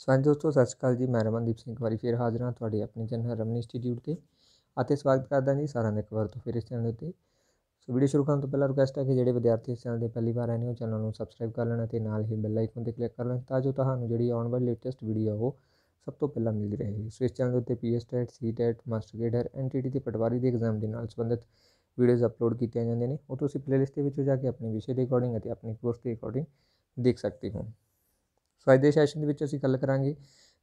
ਸਵਾਗਤ ਦੋਸਤੋ ਸਤਿ ਸ਼੍ਰੀ ਅਕਾਲ ਜੀ ਮੈਂ ਰਮਨਦੀਪ ਸਿੰਘ ਵਾਰੀ ਫੇਰ ਹਾਜ਼ਰ ਹਾਂ ਤੁਹਾਡੇ ਆਪਣੇ ਚੈਨਲ ਰਮਨ ਇੰਸਟੀਚਿਊਟ ਤੇ ਅਤੇ ਸਵਾਗਤ ਕਰਦਾ ਜੀ ਸਾਰਿਆਂ ਦਾ ਇੱਕ ਵਾਰ ਤੋਂ ਫਿਰ ਇਸ ਚੈਨਲ ਉੱਤੇ ਸੋ ਵੀਡੀਓ ਸ਼ੁਰੂ ਕਰਨ ਤੋਂ ਪਹਿਲਾਂ ਰਿਕਵੈਸਟ ਹੈ ਕਿ ਜਿਹੜੇ ਵਿਦਿਆਰਥੀ ਇਸ ਚੈਨਲ ਦੇ ਪਹਿਲੀ ਵਾਰ ਆਏ ਨੇ ਉਹ ਚੈਨਲ ਨੂੰ ਸਬਸਕ੍ਰਾਈਬ ਕਰ ਲੈਣ ਅਤੇ ਨਾਲ ਹੀ ਬੈਲ ਆਈਕਨ ਤੇ ਕਲਿੱਕ ਕਰ ਲੈਣ ਤਾਂ ਜੋ ਤੁਹਾਨੂੰ ਜਿਹੜੀ ਆਉਣ ਵਾਲੀ ਲੇਟੈਸਟ ਵੀਡੀਓ ਉਹ ਸਭ ਤੋਂ ਪਹਿਲਾਂ ਮਿਲਦੀ ਰਹੇ ਸੋ ਇਸ ਚੈਨਲ ਦੇ ਉੱਤੇ P S TET C TET master ਗ੍ਰੇਡਰ ਐਨਟੀਟੀ ਦੀ ਪਟਵਾਰੀ ਦੇ ਐਗਜ਼ਾਮ ਦੇ ਨਾਲ ਸੰਬੰਧਿਤ ਵੀਡੀਓਜ਼ ਅਪਲੋਡ ਕੀਤੀਆਂ ਜਾਂਦੀਆਂ ਨੇ ਉਹ ਤੁਸੀਂ ਪਲੇਲਿਸਟ ਦੇ ਵਿੱਚੋਂ ਜਾ ਕੇ ਆਪਣੇ ਵਿਸ਼ੇ ਦੇ ਅਕੋਰਡਿੰਗ ਅਤੇ ਆਪਣੀ ਕੋਰਸ ਦੇ ਅਕੋਰਡਿੰਗ ਦੇਖ ਸਕਦੇ ਹੋ ਸੋ ਅੱਜ ਦੇ ਸੈਸ਼ਨ ਦੇ ਵਿੱਚ ਅਸੀਂ ਗੱਲ ਕਰਾਂਗੇ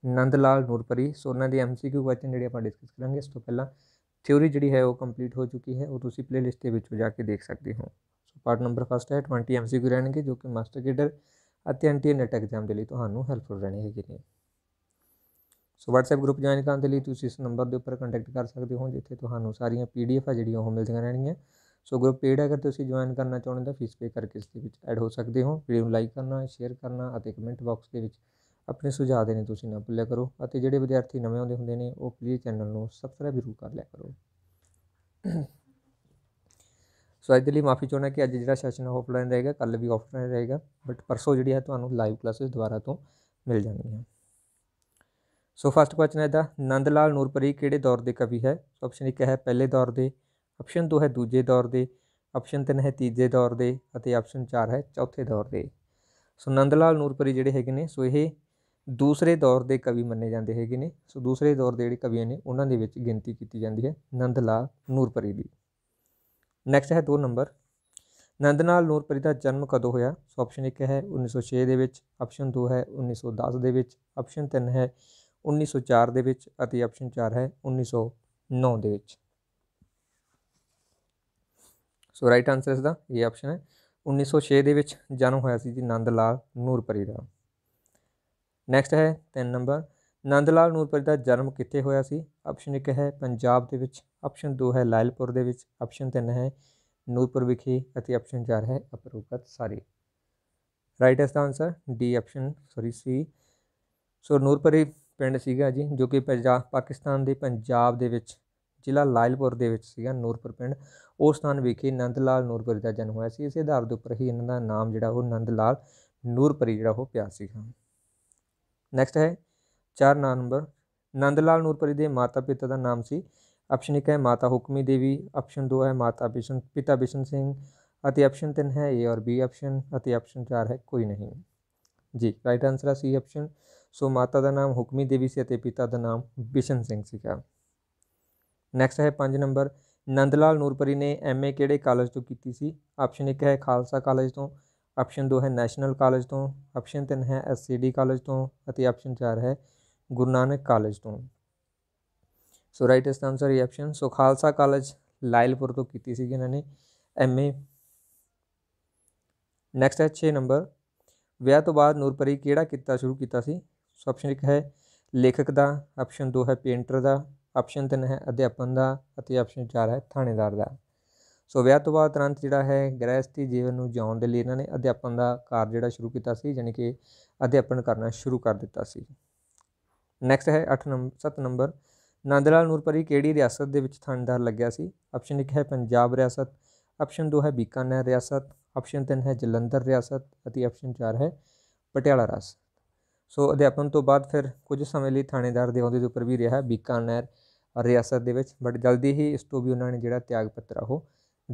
ਨੰਦ ਲਾਲ ਨੂਰਪਰੀ ਸੋ ਉਹਨਾਂ ਦੇ ਐਮਸੀਕਿਊ ਕੁਐਸਚਨ ਜਿਹੜੇ ਆਪਾਂ ਡਿਸਕਸ ਕਰਾਂਗੇ ਇਸ ਤੋਂ ਪਹਿਲਾਂ ਥਿਉਰੀ ਜਿਹੜੀ ਹੈ ਉਹ ਕੰਪਲੀਟ ਹੋ ਚੁੱਕੀ ਹੈ ਉਹ ਤੁਸੀਂ ਪਲੇਲਿਸਟ ਦੇ ਵਿੱਚੋਂ ਜਾ ਕੇ ਦੇਖ ਸਕਦੇ ਹੋ ਸੋ ਪਾਰਟ ਨੰਬਰ ਫਸਟ ਹੈ 20 ਐਮਸੀਕਿਊ ਰਹਿਣਗੇ ਜੋ ਕਿ ਮਾਸਟਰ ਗੇਡਰ ਅਤੇ ਐਨਟੀਏ ਨੈਟ ਐਗਜ਼ਾਮ ਦੇ ਲਈ ਤੁਹਾਨੂੰ ਹੈਲਪਫੁਲ ਰਹਿਣੇ ਹੈਗੇ ਨੇ ਸੋ WhatsApp ਗਰੁੱਪ ਜੁਆਇਨ ਕਰਨ ਦੇ ਲਈ ਤੁਸੀਂ ਇਸ ਨੰਬਰ ਦੇ ਉੱਪਰ ਕੰਟੈਕਟ ਕਰ ਸਕਦੇ ਹੋ ਜਿੱਥੇ ਤੁਹਾਨੂੰ ਸਾਰੀਆਂ ਪੀਡੀਐਫ ਆ ਜਿਹੜੀਆਂ ਉਹ ਮਿਲਦੀਆਂ ਰਹਿਣਗੀਆਂ ਸੋ ਗਰੁੱਪ ਪੇਡ ਅਗਰ ਤੁਸੀਂ ਜੁਆਇਨ ਕਰਨਾ ਚਾਹੁੰਦੇ ਤਾਂ ਫੀਸ ਪੇ ਕਰਕੇ ਇਸ ਦੇ ਵਿੱਚ ਐਡ ਹੋ ਸਕਦੇ ਹੋ ਵੀਡੀਓ ਨੂੰ ਲਾਈਕ ਕਰਨਾ ਸ਼ੇਅਰ ਕਰਨਾ ਅਤੇ ਕਮੈਂਟ ਬਾਕਸ ਦੇ ਵਿੱਚ ਆਪਣੇ ਸੁਝਾਅ ਦੇਣੇ ਤੁਸੀਂ ਨਾ ਭੁੱਲਿਆ ਕਰੋ ਅਤੇ ਜਿਹੜੇ ਵਿਦਿਆਰਥੀ ਨਵੇਂ ਆਉਂਦੇ ਹੁੰਦੇ ਨੇ ਉਹ ਪਲੀਜ਼ ਚੈਨਲ ਨੂੰ ਸਬਸਕ੍ਰਾਈਬ ਜ਼ਰੂਰ ਕਰ ਲਿਆ ਕਰੋ ਸੋ ਅੱਜ ਦੇ ਲਈ ਮਾਫੀ ਚਾਹੁੰਦਾ ਕਿ ਅੱਜ ਜਿਹੜਾ ਸੈਸ਼ਨ ਆਫਲਾਈਨ ਰਹੇਗਾ ਕੱਲ ਵੀ ਆਫਲਾਈਨ ਰਹੇਗਾ ਬਟ ਪਰਸੋਂ ਜਿਹੜੀ ਹੈ ਤੁਹਾਨੂੰ ਲਾਈਵ ਕਲਾਸਿਸ ਦੁਆਰਾ ਤੋਂ ਮਿਲ ਜਾਣਗੀਆਂ ਸੋ ਫਸਟ ਕੁਐਸਚਨ ਹੈ ਦਾ ਨੰਦ ਲਾਲ ਨੂਰਪਰੀ ਕਿਹੜੇ ਦੌਰ ਦੇ ਕਵੀ ਹੈ ਸੋ ਆਪਸ਼ਨ 1 ਹੈ ਪਹਿਲੇ ਦੌਰ ਦੇ ਆਪਸ਼ਨ 2 ਹੈ ਦੂਜੇ ਦੌਰ ਦੇ ਆਪਸ਼ਨ 3 ਹੈ ਤੀਜੇ ਦੌਰ ਦੇ ਅਤੇ ਆਪਸ਼ਨ 4 ਹੈ ਚੌਥੇ ਦੌਰ ਦੇ ਸੋ ਨੰਦ ਲਾਲ ਨੂਰਪੁਰੀ ਜਿਹੜੇ ਹੈਗੇ ਨੇ ਸੋ ਇਹ ਦੂਸਰੇ ਦੌਰ ਦੇ ਕਵੀ ਮੰਨੇ ਜਾਂਦੇ ਹੈਗੇ ਨੇ ਸੋ ਦੂਸਰੇ ਦੌਰ ਦੇ ਜਿਹੜੇ ਕਵੀਆਂ ਨੇ ਉਹਨਾਂ ਦੇ ਵਿੱਚ ਗਿਣਤੀ ਕੀਤੀ ਜਾਂਦੀ ਹੈ ਨੰਦ ਲਾਲ ਨੂਰਪੁਰੀ ਦੀ ਨੈਕਸਟ ਹੈ 2 ਨੰਬਰ ਨੰਦ ਲਾਲ ਨੂਰਪੁਰੀ ਦਾ ਜਨਮ ਕਦੋਂ ਹੋਇਆ ਸੋ ਆਪਸ਼ਨ 1 ਹੈ 1906 ਦੇ ਵਿੱਚ ਆਪਸ਼ਨ 2 ਹੈ 1910 ਦੇ ਵਿੱਚ ਆਪਸ਼ਨ 3 ਹੈ 1904 ਦੇ ਵਿੱਚ ਅਤੇ ਆਪਸ਼ਨ 4 ਹੈ 1909 ਦੇ ਵਿੱਚ ਸੋ ਰਾਈਟ ਆਨਸਰ ਇਸ ਦਾ ਇਹ ਆਪਸ਼ਨ ਹੈ 1906 ਦੇ ਵਿੱਚ ਜਨਮ ਹੋਇਆ ਸੀ ਜੀ ਨੰਦ ਲਾਲ ਨੂਰਪਰੀ ਦਾ ਨੈਕਸਟ ਹੈ 3 ਨੰਬਰ ਨੰਦ ਲਾਲ ਨੂਰਪਰੀ ਦਾ ਜਨਮ ਕਿੱਥੇ ਹੋਇਆ ਸੀ ਆਪਸ਼ਨ 1 ਹੈ ਪੰਜਾਬ ਦੇ ਵਿੱਚ ਆਪਸ਼ਨ 2 ਹੈ ਲਾਇਲਪੁਰ ਦੇ ਵਿੱਚ ਆਪਸ਼ਨ 3 ਹੈ ਨੂਰਪੁਰ ਵਿਖੇ ਅਤੇ ਆਪਸ਼ਨ 4 ਹੈ ਅਪਰੂਪਤ ਸਾਰੀ ਰਾਈਟ ਇਸ ਦਾ answer D option sorry C so Nurpuri ਪਿੰਡ ਸੀਗਾ ਜੀ ਜੋ ਕਿ ਪੰਜਾਬ ਪਾਕਿਸਤਾਨ ਦੇ ਪੰਜਾਬ ਦੇ ਵਿੱਚ ਜ਼ਿਲ੍ਹਾ ਲਾਇਲਪੁਰ ਦੇ ਵਿੱਚ ਸੀਗਾ ਨੂਰਪੁਰ ਪਿੰਡ ਉਸ ਸਥਾਨ ਵਿਖੇ ਨੰਦ ਲਾਲ ਨੂਰਪੁਰੀ ਦਾ ਜਨਮ ਹੋਇਆ ਸੀ ਇਸੇ ਆਧਾਰ ਦੇ ਉੱਪਰ ਹੀ ਇਹਨਾਂ ਦਾ ਨਾਮ ਜਿਹੜਾ ਉਹ ਨੰਦ ਲਾਲ ਨੂਰਪੁਰੀ ਜਿਹੜਾ ਉਹ ਪਿਆ ਸੀਗਾ ਨੈਕਸਟ ਹੈ 4 ਨੰਬਰ ਨੰਦ ਲਾਲ ਨੂਰਪੁਰੀ ਦੇ ਮਾਤਾ ਪਿਤਾ ਦਾ ਨਾਮ ਸੀ ਆਪਸ਼ਨ 1 ਹੈ ਮਾਤਾ ਹੁਕਮੀ ਦੇਵੀ ਆਪਸ਼ਨ 2 ਹੈ ਮਾਤਾ ਬਿਸ਼ਨ ਪਿਤਾ ਬਿਸ਼ਨ ਸਿੰਘ ਅਤੇ ਆਪਸ਼ਨ 3 ਹੈ A ਔਰ B ਆਪਸ਼ਨ ਅਤੇ ਆਪਸ਼ਨ 4 ਹੈ ਕੋਈ ਨਹੀਂ ਜੀ ਰਾਈਟ ਆਨਸਰ ਹੈ C ਆਪਸ਼ਨ ਸੋ ਮਾਤਾ ਦਾ ਨਾਮ ਹੁਕਮੀ ਦੇਵੀ ਸੀ ਅਤੇ ਪਿਤਾ ਦਾ ਨਾਮ ਬਿਸ਼ਨ ਸਿੰਘ ਸੀਗਾ ਨੈਕਸਟ ਹੈ 5 ਨੰਬਰ ਨੰਦ ਲਾਲ ਨੂਰਪਰੀ ਨੇ ਐਮਏ ਕਿਹੜੇ ਕਾਲਜ ਤੋਂ ਕੀਤੀ ਸੀ ਆਪਸ਼ਨ 1 ਹੈ ਖਾਲਸਾ ਕਾਲਜ ਤੋਂ ਆਪਸ਼ਨ 2 ਹੈ ਨੈਸ਼ਨਲ ਕਾਲਜ ਤੋਂ ਆਪਸ਼ਨ 3 ਹੈ ਐਸਸੀਡੀ ਕਾਲਜ ਤੋਂ ਅਤੇ ਆਪਸ਼ਨ 4 ਹੈ ਗੁਰੂ ਨਾਨਕ ਕਾਲਜ ਤੋਂ ਸੋ ਰਾਈਟ ਇਸ ਆਨਸਰ ਹੈ option so Khalsa college Lyallpur ਤੋਂ ਕੀਤੀ ਸੀ ਇਹਨਾਂ ਨੇ ਐਮਏ ਨੈਕਸਟ ਹੈ 6 ਨੰਬਰ ਵਿਆਹ ਤੋਂ ਬਾਅਦ ਨੂਰਪਰੀ ਕਿਹੜਾ ਕਿੱਤਾ ਸ਼ੁਰੂ ਕੀਤਾ ਸੀ ਸੋ ਆਪਸ਼ਨ 1 ਹੈ ਲੇਖਕ ਦਾ ਆਪਸ਼ਨ 2 ਹੈ ਪੇਂਟਰ ਦਾ ਆਪਸ਼ਨ 3 ਹੈ ਅਧਿਆਪਨ ਦਾ ਅਤੇ ਆਪਸ਼ਨ 4 ਹੈ ਥਾਣੇਦਾਰ ਦਾ ਸੋ ਵਿਆਹ ਤੋਂ ਬਾਅਦ ਤੁਰੰਤ ਜਿਹੜਾ ਹੈ ਗ੍ਰਹਿਸਤੀ ਜੀਵਨ ਨੂੰ ਜਿਉਣ ਦੇ ਲਈ ਇਹਨਾਂ ਨੇ ਅਧਿਆਪਨ ਦਾ ਕਾਰਜ ਜਿਹੜਾ ਸ਼ੁਰੂ ਕੀਤਾ ਸੀ ਯਾਨੀ ਕਿ ਅਧਿਆਪਨ ਕਰਨਾ ਸ਼ੁਰੂ ਕਰ ਦਿੱਤਾ ਸੀ ਨੈਕਸਟ ਹੈ 8 ਨੰਬਰ 7 ਨੰਬਰ ਨੰਦਲਾਲ ਨੂਰਪਰੀ ਕਿਹੜੀ ਰਿਆਸਤ ਦੇ ਵਿੱਚ ਥਾਣੇਦਾਰ ਲੱਗਿਆ ਸੀ ਆਪਸ਼ਨ 1 ਹੈ ਪੰਜਾਬ ਰਿਆਸਤ ਆਪਸ਼ਨ 2 ਹੈ ਬੀਕਾਨੇਰ ਰਿਆਸਤ ਆਪਸ਼ਨ 3 ਹੈ ਜਲੰਧਰ ਰਿਆਸਤ ਅਤੇ ਆਪਸ਼ਨ 4 ਹੈ ਪਟਿਆਲਾ ਰਿਆਸਤ ਸੋ ਅਧਿਆਪਨ ਤੋਂ ਬਾਅਦ ਫਿਰ ਕੁਝ ਸਮੇਂ ਲਈ ਥਾਣੇਦਾਰ ਦੇ ਅਹੁਦੇ ਦੇ ਉੱਪਰ ਵੀ ਰਿਹਾ ਬੀਕਾਨੇਰ ਰਿਆਸਤ ਦੇ ਵਿੱਚ ਬਟ ਜਲਦੀ ਹੀ ਇਸ ਤੋਂ ਵੀ ਉਹਨਾਂ ਨੇ ਜਿਹੜਾ ਤਿਆਗ ਪੱਤਰ ਉਹ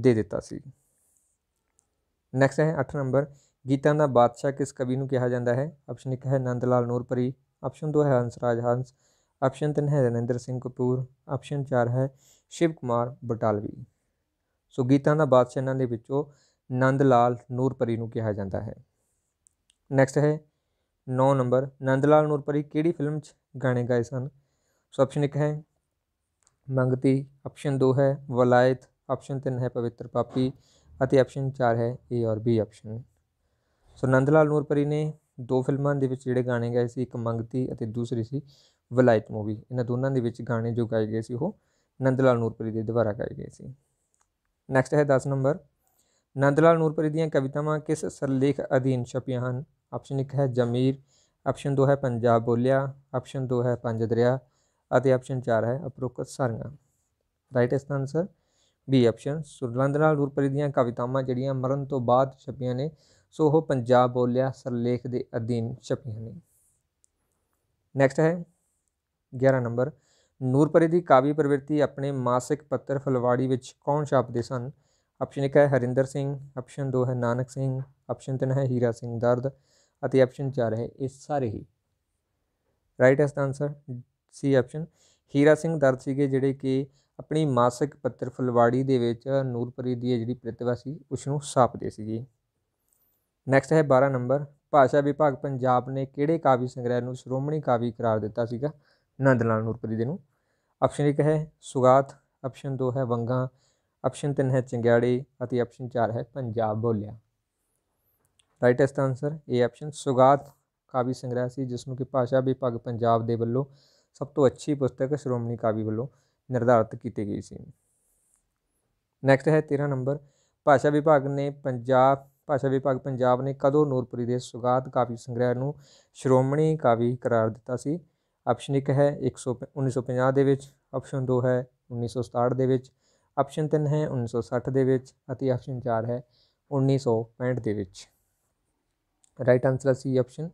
ਦੇ ਦਿੱਤਾ ਸੀ ਨੈਕਸਟ ਹੈ 8 ਨੰਬਰ ਗੀਤਾਂ ਦਾ ਬਾਦਸ਼ਾਹ ਕਿਸ ਕਵੀ ਨੂੰ ਕਿਹਾ ਜਾਂਦਾ ਹੈ ਆਪਸ਼ਨ 1 ਹੈ ਨੰਦ ਲਾਲ ਨੂਰਪਰੀ ਆਪਸ਼ਨ 2 ਹੈ ਰਾਜ ਹੰਸ ਆਪਸ਼ਨ 3 ਹੈ ਰਣਿੰਦਰ ਸਿੰਘ ਕਪੂਰ ਆਪਸ਼ਨ 4 ਹੈ ਸ਼ਿਵ ਕੁਮਾਰ ਬਟਾਲਵੀ ਸੋ ਗੀਤਾਂ ਦਾ ਬਾਦਸ਼ਾਹ ਇਹਨਾਂ ਦੇ ਵਿੱਚੋਂ ਨੰਦ ਲਾਲ ਨੂਰਪਰੀ ਨੂੰ ਕਿਹਾ ਜਾਂਦਾ ਹੈ ਨੈਕਸਟ ਹੈ 9 ਨੰਬਰ ਨੰਦ ਲਾਲ ਨੂਰਪਰੀ ਕਿਹੜੀ ਫਿਲਮ 'ਚ ਗਾਣੇ ਗਾਏ ਸਨ ਸੋ ਆਪਸ਼ਨ 1 ਹੈ ਮੰਗਤੀ ਆਪਸ਼ਨ 2 ਹੈ ਵਲਾਇਤ ਆਪਸ਼ਨ 3 ਹੈ ਪਵਿੱਤਰ ਪਾਪੀ ਅਤੇ ਆਪਸ਼ਨ 4 ਹੈ ਏ ਔਰ B option so Nand Lal Nurpuri ਨੇ ਦੋ ਫਿਲਮਾਂ ਦੇ ਵਿੱਚ ਜਿਹੜੇ ਗਾਣੇ ਗਾਏ ਸੀ ਇੱਕ ਮੰਗਤੀ ਅਤੇ ਦੂਸਰੀ ਸੀ ਵਲਾਇਤ ਮੂਵੀ ਇਹਨਾਂ ਦੋਨਾਂ ਦੇ ਵਿੱਚ ਗਾਣੇ ਜੋ ਗਾਏ ਗਏ ਸੀ ਉਹ ਨੰਦ ਲਾਲ ਨੂਰਪਰੀ ਦੇ ਦੁਆਰਾ ਗਾਏ ਗਏ ਸੀ ਨੈਕਸਟ ਹੈ 10 ਨੰਬਰ ਨੰਦ ਲਾਲ ਨੂਰਪਰੀ ਦੀਆਂ ਕਵਿਤਾਵਾਂ ਕਿਸ ਸਰਲੇਖ ਅਧੀਨ ਛਪੀਆਂ ਹਨ ਆਪਸ਼ਨ 1 ਹੈ ਜਮੀਰ ਆਪਸ਼ਨ 2 ਹੈ ਪੰਜਾਬ ਬੋਲਿਆ ਆਪਸ਼ਨ 2 ਹੈ ਪੰਜ ਦਰਿਆ ਅਤੇ ਆਪਸ਼ਨ 4 ਹੈ ਅਪਰੋਕਤ ਸਾਰੀਆਂ ਰਾਈਟ ਇਸ ਦਾ ਆਨਸਰ ਬੀ ਆਪਸ਼ਨ ਸੁਰਲੰਦ ਲਾਲ ਦੀਆਂ ਕਵਿਤਾਵਾਂ ਜਿਹੜੀਆਂ ਮਰਨ ਤੋਂ ਬਾਅਦ ਛਪੀਆਂ ਨੇ ਸੋ ਉਹ ਪੰਜਾਬ ਬੋਲਿਆ ਸਰਲੇਖ ਦੇ ਅਧੀਨ ਛਪੀਆਂ ਨੇ ਨੈਕਸਟ ਹੈ 11 ਨੰਬਰ ਨੂਰਪਰੀ ਦੀ ਕਾਵਿ ਪ੍ਰਵਿਰਤੀ ਆਪਣੇ ਮਾਸਿਕ ਪੱਤਰ ਫਲਵਾੜੀ ਵਿੱਚ ਕੌਣ ਛਾਪਦੇ ਸਨ ਆਪਸ਼ਨ 1 ਹੈ ਹਰਿੰਦਰ ਸਿੰਘ ਆਪਸ਼ਨ 2 ਹੈ ਨਾਨਕ ਸਿੰਘ ਆਪਸ਼ਨ 3 ਹੈ ਹੀਰਾ ਸਿੰਘ ਦਰਦ ਅਤੇ ਆਪਸ਼ਨ 4 ਹੈ ਇਹ ਸਾਰੇ ਹੀ ਰਾਈਟ ਇਸ ਦਾ answer C option Hira Singh Dard ਸੀਗੇ ਜਿਹੜੇ ਕਿ ਆਪਣੀ ਮਾਸਿਕ ਪੱਤਰ ਫੁਲਵਾੜੀ ਦੇ ਵਿੱਚ ਨੂਰਪਰੀ ਦੀ ਜਿਹੜੀ ਪ੍ਰਤਿਭਾ ਸੀ ਉਸ ਨੂੰ ਸਾਪਦੇ ਸੀਗੇ ਨੈਕਸਟ ਹੈ 12 ਨੰਬਰ ਭਾਸ਼ਾ ਵਿਭਾਗ ਪੰਜਾਬ ਨੇ ਕਿਹੜੇ ਕਾਵੀ ਸੰਗ੍ਰਹਿ ਨੂੰ ਸ਼੍ਰੋਮਣੀ ਕਾਵੀ ਕਰਾਰ ਦਿੱਤਾ ਸੀਗਾ ਨੰਦ ਲਾਲ ਨੂਰਪਰੀ ਦੇ ਨੂੰ ਆਪਸ਼ਨ 1 ਹੈ ਸੁਗਾਤ ਆਪਸ਼ਨ 2 ਹੈ ਵੰਗਾ ਆਪਸ਼ਨ 3 ਹੈ ਚੰਗਿਆੜੀ ਅਤੇ ਆਪਸ਼ਨ 4 ਹੈ ਪੰਜਾਬ ਬੋਲਿਆ ਰਾਈਟ ਆਨਸਰ ਏ ਆਪਸ਼ਨ ਸੁਗਾਤ ਕਾਵੀ ਸੰਗ੍ਰਹਿ ਸੀ ਜਿਸ ਨੂੰ ਕਿ ਭਾਸ਼ਾ ਵਿਭਾਗ ਪੰਜਾਬ ਦੇ ਵੱਲੋਂ ਸਭ ਤੋਂ ਅੱਛੀ ਪੁਸਤਕ ਸ਼੍ਰੋਮਣੀ ਕਾਵਿ ਵੱਲੋਂ ਨਿਰਧਾਰਿਤ ਕੀਤੀ ਗਈ ਸੀ ਨੈਕਸਟ ਹੈ 13 ਨੰਬਰ ਭਾਸ਼ਾ ਵਿਭਾਗ ਨੇ ਪੰਜਾਬ ਭਾਸ਼ਾ ਵਿਭਾਗ ਪੰਜਾਬ ਨੇ ਕਦੋਂ ਨੂਰਪੁਰੀ ਦੇ ਸੁਗਾਤ ਕਾਵਿ ਸੰਗ੍ਰਹਿ ਨੂੰ ਸ਼੍ਰੋਮਣੀ ਕਾਵਿ ਕਰਾਰ ਦਿੱਤਾ ਸੀ ਆਪਸ਼ਨ 1 ਹੈ 1950 ਦੇ ਵਿੱਚ ਆਪਸ਼ਨ 2 ਹੈ 1967 ਦੇ ਵਿੱਚ ਆਪਸ਼ਨ 3 ਹੈ 1960 ਦੇ ਵਿੱਚ ਅਤੇ ਆਪਸ਼ਨ 4 ਹੈ 1965 ਦੇ ਵਿੱਚ ਰਾਈਟ ਆਨਸਰ ਸੀ ਆਪਸ਼ਨ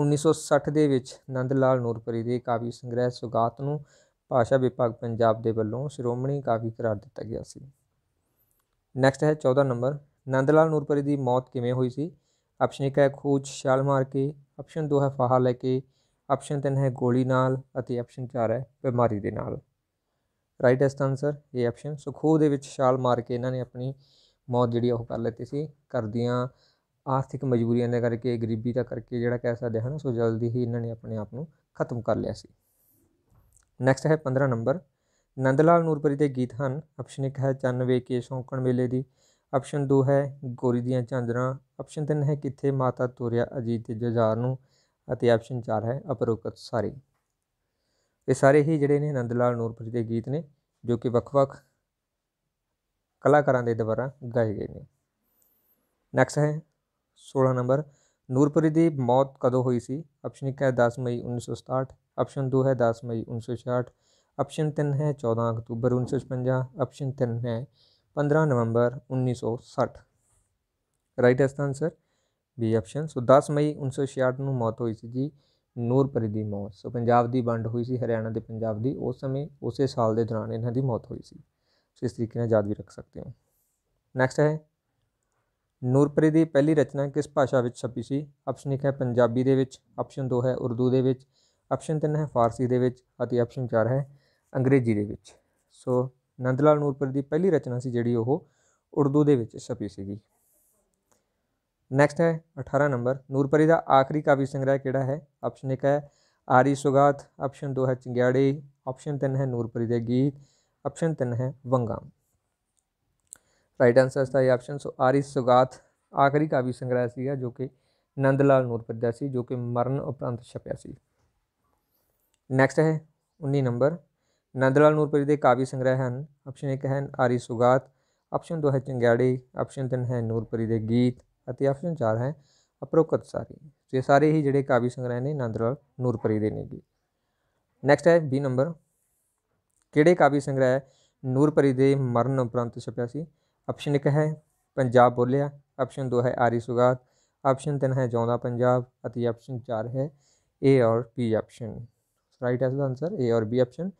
1960 ਦੇ ਵਿੱਚ ਨੰਦ ਲਾਲ ਨੂਰਪੁਰੀ ਦੇ ਕਾਵਿ ਸੰਗ੍ਰਹਿ ਸੁਗਾਤ ਨੂੰ ਭਾਸ਼ਾ ਵਿਭਾਗ ਪੰਜਾਬ ਦੇ ਵੱਲੋਂ ਸ਼੍ਰੋਮਣੀ ਕਾਵਿ ਕਰਾਰ ਦਿੱਤਾ ਗਿਆ ਸੀ ਨੈਕਸਟ ਹੈ 14 ਨੰਬਰ ਨੰਦ ਲਾਲ ਨੂਰਪੁਰੀ ਦੀ ਮੌਤ ਕਿਵੇਂ ਹੋਈ ਸੀ ਆਪਸ਼ਨ 1 ਹੈ ਖੂਚ ਛਾਲ ਮਾਰ ਕੇ ਆਪਸ਼ਨ 2 ਹੈ ਫਾਹਾ ਲੈ ਕੇ ਆਪਸ਼ਨ 3 ਹੈ ਗੋਲੀ ਨਾਲ ਅਤੇ ਆਪਸ਼ਨ 4 ਹੈ ਬਿਮਾਰੀ ਦੇ ਨਾਲ ਰਾਈਟ ਐਸਟ ਆਨਸਰ ਇਹ ਆਪਸ਼ਨ ਸੁਖੂ ਦੇ ਵਿੱਚ ਛਾਲ ਮਾਰ ਕੇ ਇਹਨਾਂ ਨੇ ਆਪਣੀ ਮੌਤ ਜਿਹੜੀ ਉਹ ਕਰ ਲੈਤੀ ਸੀ ਕਰਦਿਆਂ ਆਰਥਿਕ ਮਜਬੂਰੀਆਂ ਦੇ ਕਰਕੇ ਗਰੀਬੀ ਦਾ ਕਰਕੇ ਜਿਹੜਾ ਕਹਿ ਸਕਦੇ ਹਨ ਸੋ ਜਲਦੀ ਹੀ ਇਹਨਾਂ ਨੇ ਆਪਣੇ ਆਪ ਨੂੰ ਖਤਮ ਕਰ ਲਿਆ ਸੀ ਨੈਕਸਟ ਹੈ 15 ਨੰਬਰ ਨੰਦ ਲਾਲ ਨੂਰਪੁਰੀ ਦੇ ਗੀਤ ਹਨ ਆਪਸ਼ਨ 1 ਹੈ ਚੰਨ ਵੇ ਕੇ ਸ਼ੌਂਕਣ ਮੇਲੇ ਦੀ ਆਪਸ਼ਨ 2 ਹੈ ਗੋਰੀ ਦੀਆਂ ਚਾਂਦਰਾ ਆਪਸ਼ਨ 3 ਹੈ ਕਿੱਥੇ ਮਾਤਾ ਤੋਰਿਆ ਅਜੀਤ ਦੇ ਜਜ਼ਾਰ ਨੂੰ ਅਤੇ ਆਪਸ਼ਨ 4 ਹੈ ਅਪਰੋਕਤ ਸਾਰੇ ਇਹ ਸਾਰੇ ਹੀ ਜਿਹੜੇ ਨੇ ਨੰਦ ਲਾਲ ਨੂਰਪੁਰੀ ਦੇ ਗੀਤ ਨੇ ਜੋ ਕਿ ਵੱਖ-ਵੱਖ ਕਲਾਕਾਰਾਂ ਦੇ ਦੁਆਰਾ ਗਾਏ ਗਏ ਨੇ ਨੈਕਸਟ ਹੈ 16 ਨੰਬਰ ਨੂਰਪੁਰੀ ਦੀ ਮੌਤ ਕਦੋਂ ਹੋਈ ਸੀ ਆਪਸ਼ਨ 1 ਹੈ 10 ਮਈ 1967 ਆਪਸ਼ਨ 2 ਹੈ 10 ਮਈ 1966 ਆਪਸ਼ਨ 3 ਹੈ 14 ਅਕਤੂਬਰ 1955 ਆਪਸ਼ਨ 3 ਹੈ 15 ਨਵੰਬਰ 1960 ਰਾਈਟ ਇਸ ਦਾ ਆਨਸਰ ਬੀ ਆਪਸ਼ਨ ਸੋ 10 ਮਈ 1966 ਨੂੰ ਮੌਤ ਹੋਈ ਸੀ ਜੀ ਨੂਰਪੁਰੀ ਦੀ ਮੌਤ ਸੋ ਪੰਜਾਬ ਦੀ ਵੰਡ ਹੋਈ ਸੀ ਹਰਿਆਣਾ ਦੇ ਪੰਜਾਬ ਦੀ ਉਸ ਸਮੇਂ ਉਸੇ ਸਾਲ ਦੇ ਦੌਰਾਨ ਇਹਨਾਂ ਦੀ ਮੌਤ ਹੋਈ ਸੀ ਸੋ ਇਸ ਤਰੀਕੇ ਨਾਲ ਯਾਦ ਵੀ ਰੱਖ ਸਕਦੇ ਹੋ ਨੈਕਸਟ ਹੈ ਨੂਰਪੁਰੀ ਦੀ ਪਹਿਲੀ ਰਚਨਾ ਕਿਸ ਭਾਸ਼ਾ ਵਿੱਚ ਛਪੀ ਸੀ ਆਪਸ਼ਨ 1 ਹੈ ਪੰਜਾਬੀ ਦੇ ਵਿੱਚ ਆਪਸ਼ਨ 2 ਹੈ ਉਰਦੂ ਦੇ ਵਿੱਚ ਆਪਸ਼ਨ 3 ਹੈ ਫਾਰਸੀ ਦੇ ਵਿੱਚ ਅਤੇ ਆਪਸ਼ਨ 4 ਹੈ ਅੰਗਰੇਜ਼ੀ ਦੇ ਵਿੱਚ ਸੋ ਨੰਦ ਲਾਲ ਨੂਰਪੁਰੀ ਦੀ ਪਹਿਲੀ ਰਚਨਾ ਸੀ ਜਿਹੜੀ ਉਹ ਉਰਦੂ ਦੇ ਵਿੱਚ ਛਪੀ ਸੀਗੀ ਨੈਕਸਟ ਹੈ 18 ਨੰਬਰ ਨੂਰਪਰੀ ਦਾ ਆਖਰੀ ਕਾਵਿ ਸੰਗ੍ਰਹਿ ਕਿਹੜਾ ਹੈ ਆਪਸ਼ਨ 1 ਹੈ ਆਰੀ ਸੁਗਾਤ ਆਪਸ਼ਨ 2 ਹੈ ਚਿੰਗਿਆੜੀ ਆਪਸ਼ਨ 3 ਹੈ ਨੂਰਪਰੀ ਦੇ ਗੀਤ ਆਪਸ਼ਨ 3 ਹੈ ਵੰਗਾਂ ਰਾਈਟ ਆਨਸਰ ਦਾ ਇਹ ਆਪਸ਼ਨ ਸੋ ਆਰੀ ਸੁਗਾਤ ਆਖਰੀ ਕਾਵਿ ਸੰਗ੍ਰਹਿ ਸੀਗਾ ਜੋ ਕਿ ਨੰਦ ਲਾਲ ਨੂਰਪੁਰ ਸੀ ਜੋ ਕਿ ਮਰਨ ਉਪਰੰਤ ਛਪਿਆ ਸੀ ਨੈਕਸਟ ਹੈ 19 ਨੰਬਰ ਨੰਦ ਲਾਲ ਨੂਰਪੁਰੀ ਦੇ ਕਾਵਿ ਸੰਗ੍ਰਹਿ ਹਨ ਆਪਸ਼ਨ 1 ਹੈ ਆਰੀ ਸੁਗਾਤ ਆਪਸ਼ਨ 2 ਹੈ ਚੰਗਿਆੜੀ ਆਪਸ਼ਨ 3 ਹੈ ਨੂਰਪੁਰੀ ਦੇ ਗੀਤ ਅਤੇ ਆਪਸ਼ਨ 4 ਹੈ ਅਪਰੋਕਤ ਸਾਰੀ ਇਹ ਸਾਰੇ ਹੀ ਜਿਹੜੇ ਕਾਵਿ ਸੰਗ੍ਰਹਿ ਨੇ ਨੰਦ ਲਾਲ ਨੂਰਪੁਰੀ ਦੇ ਨੇਗੇ ਨੈਕਸਟ ਹੈ ਬੀ ਨੰਬਰ ਕਿਹੜੇ ਕਾਵਿ ਸੰਗ੍ਰਹਿ ਨੂਰਪੁਰੀ ਦੇ ਮਰਨ ਉਪਰੰਤ ਛਪਿਆ ਸੀ ਆਪਸ਼ਨ 1 ਹੈ ਪੰਜਾਬ ਬੋਲਿਆ ਆਪਸ਼ਨ 2 ਹੈ ਆਰੀ ਸੁਗਾਤ ਆਪਸ਼ਨ 3 ਹੈ ਜੌਂਦਾ ਪੰਜਾਬ ਅਤੇ ਆਪਸ਼ਨ 4 ਹੈ A ਔਰ B ਆਪਸ਼ਨ ਰਾਈਟ ਐਸ ਦਾ ਆਨਸਰ A ਔਰ B option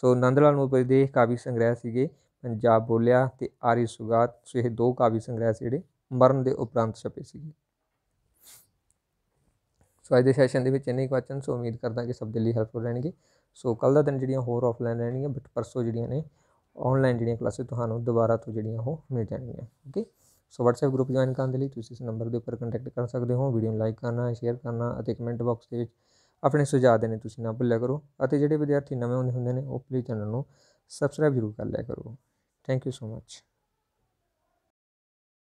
so Nandlal Nurpuri ਦੇ ਕਾਵਿ ਸੰਗ੍ਰਹਿ ਸੀਗੇ ਪੰਜਾਬ ਬੋਲਿਆ ਤੇ ਆਰੀ ਸੁਗਾਤ ਸੋ ਇਹ ਦੋ ਕਾਵਿ ਸੰਗ੍ਰਹਿ ਸੀ ਜਿਹੜੇ ਮਰਨ ਦੇ ਉਪਰੰਤ ਛਪੇ ਸੀਗੇ ਸੋ ਅੱਜ ਦੇ ਸੈਸ਼ਨ ਦੇ ਵਿੱਚ ਇੰਨੇ ਕੁਐਸਚਨ ਸੋ ਉਮੀਦ ਕਰਦਾ ਕਿ ਸਭ ਦੇ ਲਈ ਹੈਲਪਫੁਲ ਰਹਿਣਗੇ ਸੋ ਕੱਲ ਦਾ ਦਿਨ ਜਿਹੜੀਆਂ ਹੋਰ ਆਫਲਾਈਨ ਰਹਿਣਗੀਆਂ ਬਟ ਪਰਸੋ ਜਿਹੜੀਆਂ ਨੇ ਆਨਲਾਈਨ ਜਿਹੜੀਆਂ ਕਲਾਸਾਂ ਤੁਹਾਨੂੰ ਦੁਬਾਰਾ ਤੋਂ ਜਿਹੜੀਆਂ ਉਹ ਮਿਲ ਜਾਣਗੀਆਂ okay so WhatsApp group join ਕਰਨ ਦੇ ਲਈ ਤੁਸੀਂ ਇਸ ਨੰਬਰ ਦੇ ਉੱਪਰ ਕੰਟੈਕਟ ਕਰ ਸਕਦੇ ਹੋ ਵੀਡੀਓ ਨੂੰ ਲਾਈਕ ਕਰਨਾ ਸ਼ੇਅਰ ਕਰਨਾ ਅਤੇ ਕਮੈਂਟ ਬਾਕਸ ਦੇ ਵਿੱਚ ਆਪਣੇ ਸੁਝਾਅ ਦੇਣੇ ਤੁਸੀਂ ਨਾ ਭੁੱਲਿਆ ਕਰੋ ਅਤੇ ਜਿਹੜੇ ਵਿਦਿਆਰਥੀ ਨਵੇਂ ਆਉਂਦੇ ਹੁੰਦੇ ਨੇ ਉਹ ਪਲੀਜ਼ ਚੈਨਲ ਨੂੰ ਸਬਸਕ੍ਰਾਈਬ ਜ਼ਰੂਰ ਕਰ ਲਿਆ ਕਰੋ ਥੈਂਕ ਯੂ ਸੋ ਮੱਚ